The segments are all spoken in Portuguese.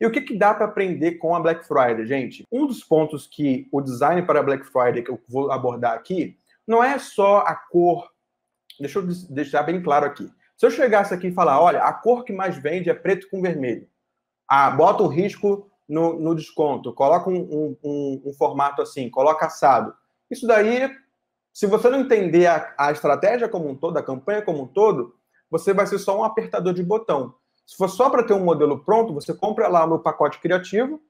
E o que, que dá para aprender com a Black Friday, gente? Um dos pontos que o design para a Black Friday, que eu vou abordar aqui, não é só a cor. Deixa eu deixar bem claro aqui. Se eu chegasse aqui e falar, olha, a cor que mais vende é preto com vermelho. Ah, bota o risco no, no desconto, coloca um, um, um, formato assim, coloca assado. Isso daí, se você não entender a, a estratégia como um todo, a campanha como um todo, você vai ser só um apertador de botão. Se for só para ter um modelo pronto, você compra lá o meu pacote criativo,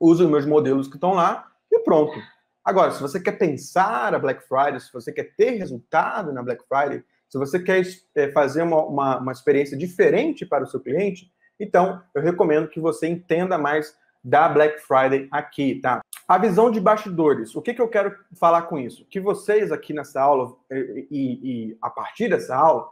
usa os meus modelos que estão lá e pronto. Agora, se você quer pensar a Black Friday, se você quer ter resultado na Black Friday, se você quer eh, fazer uma, uma, uma experiência diferente para o seu cliente, então eu recomendo que você entenda mais da Black Friday aqui, tá? A visão de bastidores. O que, que eu quero falar com isso? Que vocês aqui nessa aula eh, e, e a partir dessa aula,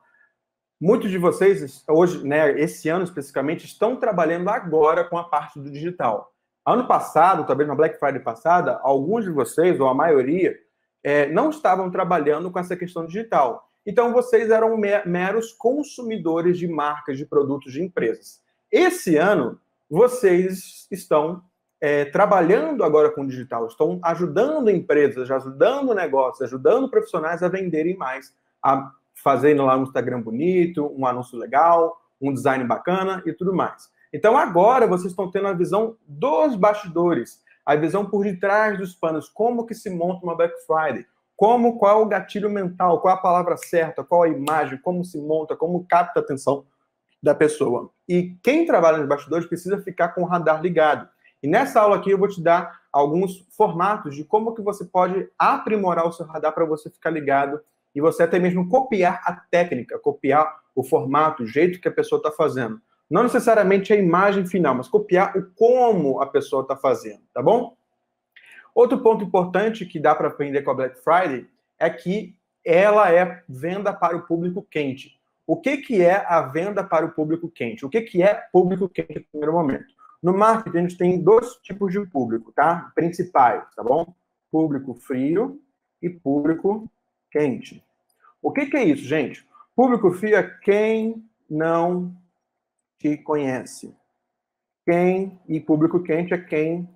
Muitos de vocês, hoje, né, esse ano especificamente, estão trabalhando agora com a parte do digital. Ano passado, talvez na Black Friday passada, alguns de vocês, ou a maioria, é, não estavam trabalhando com essa questão digital. Então, vocês eram meros consumidores de marcas, de produtos, de empresas. Esse ano, vocês estão é, trabalhando agora com o digital, estão ajudando empresas, ajudando negócios, ajudando profissionais a venderem mais, a fazendo lá um Instagram bonito, um anúncio legal, um design bacana e tudo mais. Então agora vocês estão tendo a visão dos bastidores, a visão por detrás dos panos, como que se monta uma Black Friday, como qual é o gatilho mental, qual é a palavra certa, qual é a imagem, como se monta, como capta a atenção da pessoa. E quem trabalha nos bastidores precisa ficar com o radar ligado. E nessa aula aqui eu vou te dar alguns formatos de como que você pode aprimorar o seu radar para você ficar ligado e você até mesmo copiar a técnica, copiar o formato, o jeito que a pessoa está fazendo. Não necessariamente a imagem final, mas copiar o como a pessoa está fazendo, tá bom? Outro ponto importante que dá para aprender com a Black Friday é que ela é venda para o público quente. O que, que é a venda para o público quente? O que, que é público quente no primeiro momento? No marketing, a gente tem dois tipos de público, tá? Principais, tá bom? Público frio e público quente. O que, que é isso, gente? Público FIA, quem não te conhece. Quem, e público quente é quem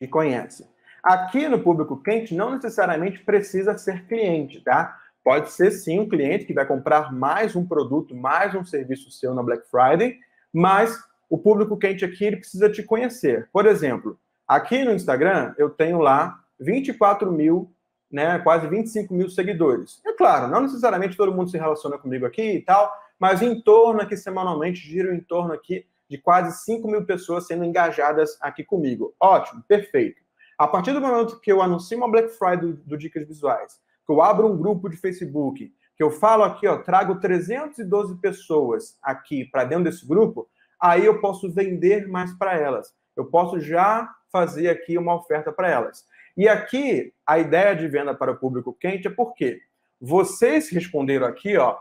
te conhece. Aqui no público quente, não necessariamente precisa ser cliente, tá? Pode ser sim um cliente que vai comprar mais um produto, mais um serviço seu na Black Friday, mas o público quente aqui ele precisa te conhecer. Por exemplo, aqui no Instagram eu tenho lá 24 mil né, quase 25 mil seguidores. É claro, não necessariamente todo mundo se relaciona comigo aqui e tal, mas em torno aqui, semanalmente, giro em torno aqui de quase 5 mil pessoas sendo engajadas aqui comigo. Ótimo, perfeito. A partir do momento que eu anuncio uma Black Friday do, do Dicas Visuais, que eu abro um grupo de Facebook, que eu falo aqui, ó, trago 312 pessoas aqui para dentro desse grupo, aí eu posso vender mais para elas. Eu posso já fazer aqui uma oferta para elas. E aqui a ideia de venda para o público quente é porque vocês responderam aqui, ó,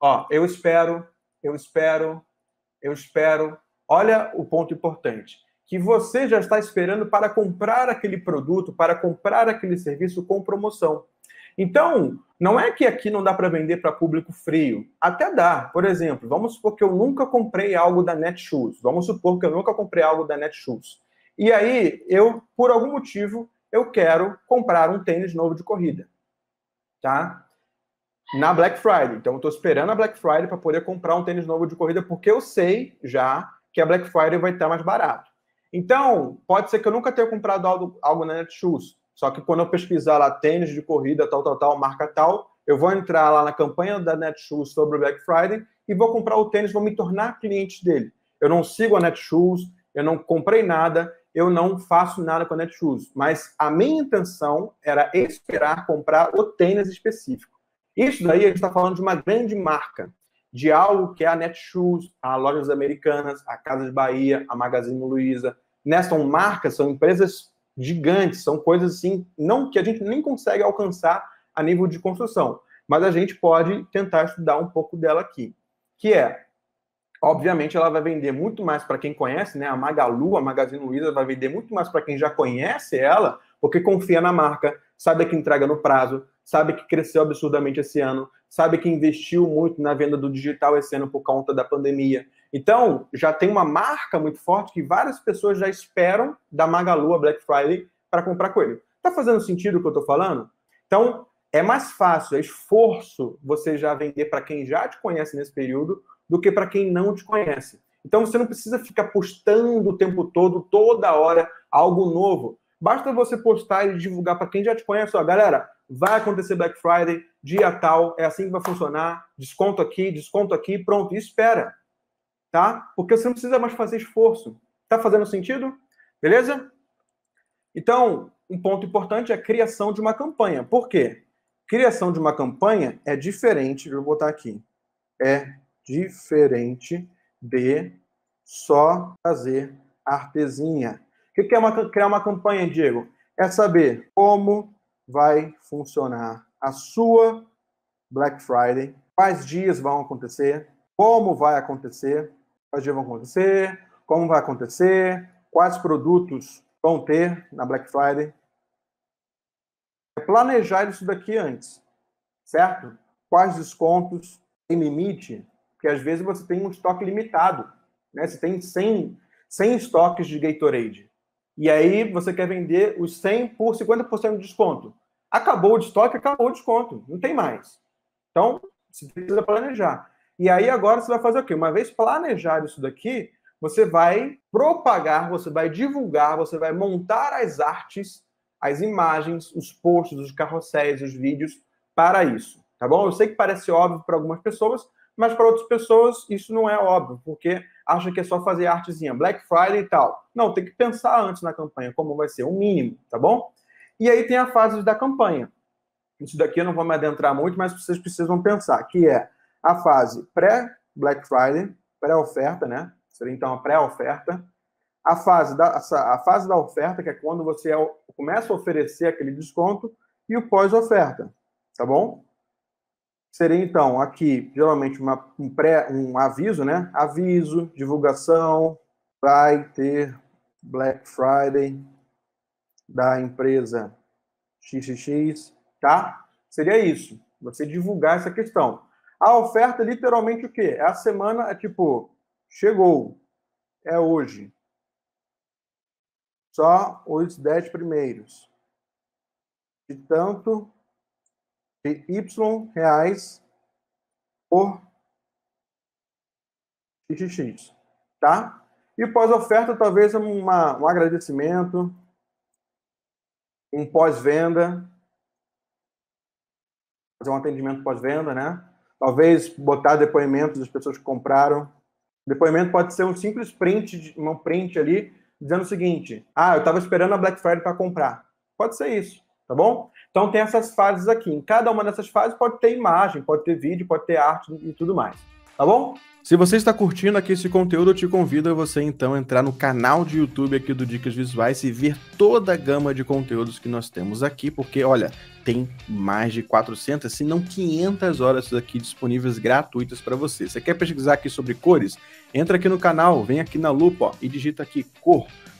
ó, eu espero, eu espero, eu espero. Olha o ponto importante, que você já está esperando para comprar aquele produto, para comprar aquele serviço com promoção. Então, não é que aqui não dá para vender para público frio. Até dá. Por exemplo, vamos supor que eu nunca comprei algo da Netshoes. Vamos supor que eu nunca comprei algo da Netshoes. E aí, eu, por algum motivo, eu quero comprar um tênis novo de corrida, tá? Na Black Friday. Então, eu estou esperando a Black Friday para poder comprar um tênis novo de corrida, porque eu sei já que a Black Friday vai estar mais barato. Então, pode ser que eu nunca tenha comprado algo, algo na Netshoes, só que quando eu pesquisar lá tênis de corrida, tal, tal, tal, marca tal, eu vou entrar lá na campanha da Netshoes sobre o Black Friday e vou comprar o tênis, vou me tornar cliente dele. Eu não sigo a Netshoes, eu não comprei nada, eu não faço nada com a Netshoes. Mas a minha intenção era esperar comprar o tênis específico. Isso daí a gente está falando de uma grande marca, de algo que é a Netshoes, a Lojas Americanas, a Casas Bahia, a Magazine Luiza. Nessa São marcas, são empresas gigantes, são coisas assim não que a gente nem consegue alcançar a nível de construção. Mas a gente pode tentar estudar um pouco dela aqui, que é obviamente ela vai vender muito mais para quem conhece, né? A Magalu, a Magazine Luiza vai vender muito mais para quem já conhece ela, porque confia na marca, sabe que entrega no prazo, sabe que cresceu absurdamente esse ano, sabe que investiu muito na venda do digital esse ano por conta da pandemia. Então, já tem uma marca muito forte que várias pessoas já esperam da Magalu a Black Friday para comprar ele. Tá fazendo sentido o que eu tô falando? Então, é mais fácil, é esforço você já vender para quem já te conhece nesse período do que para quem não te conhece. Então você não precisa ficar postando o tempo todo, toda hora, algo novo. Basta você postar e divulgar para quem já te conhece, ó, galera, vai acontecer Black Friday, dia tal, é assim que vai funcionar, desconto aqui, desconto aqui, pronto, e espera. Tá? Porque você não precisa mais fazer esforço. Tá fazendo sentido? Beleza? Então, um ponto importante é a criação de uma campanha. Por quê? Criação de uma campanha é diferente, vou botar aqui. É diferente de só fazer artesinha. O que é uma, criar uma campanha, Diego? É saber como vai funcionar a sua Black Friday, quais dias vão acontecer, como vai acontecer, quais dias vão acontecer, como vai acontecer, quais produtos vão ter na Black Friday. É planejar isso daqui antes, certo? Quais descontos, tem limite, porque às vezes você tem um estoque limitado, né? Você tem 100, 100 estoques de Gatorade. E aí você quer vender os 100 por 50% de desconto. Acabou o estoque, acabou o desconto, não tem mais. Então, você precisa planejar. E aí agora você vai fazer o quê? Uma vez planejado isso daqui, você vai propagar, você vai divulgar, você vai montar as artes, as imagens, os posts, os carrosséis, os vídeos para isso, tá bom? Eu sei que parece óbvio para algumas pessoas, mas para outras pessoas isso não é óbvio, porque acha que é só fazer artezinha, Black Friday e tal. Não, tem que pensar antes na campanha, como vai ser, o mínimo, tá bom? E aí tem a fase da campanha. Isso daqui eu não vou me adentrar muito, mas vocês precisam pensar, que é a fase pré-Black Friday, pré-oferta, né? Seria então a pré-oferta. A fase, da, a fase da oferta, que é quando você é começa a oferecer aquele desconto, e o pós-oferta, tá bom? Seria, então, aqui, geralmente, uma, um, pré, um aviso, né? Aviso, divulgação, vai ter Black Friday da empresa XXX, tá? Seria isso, você divulgar essa questão. A oferta, literalmente, o quê? É a semana, é tipo, chegou, é hoje. Só os 10 primeiros. De tanto de Y reais por XX, tá? E pós-oferta, talvez uma, um agradecimento, um pós-venda, fazer um atendimento pós-venda, né? Talvez botar depoimentos das pessoas que compraram. depoimento pode ser um simples print, uma print ali, dizendo o seguinte: ah, eu estava esperando a Black Friday para comprar. Pode ser isso, tá bom? Então tem essas fases aqui. Em cada uma dessas fases pode ter imagem, pode ter vídeo, pode ter arte e tudo mais. Tá bom? Se você está curtindo aqui esse conteúdo, eu te convido a você então entrar no canal de YouTube aqui do Dicas Visuais e ver toda a gama de conteúdos que nós temos aqui, porque olha, tem mais de 400, se não 500 horas aqui disponíveis gratuitas para você. Você quer pesquisar aqui sobre cores? Entra aqui no canal, vem aqui na lupa ó, e digita aqui cor.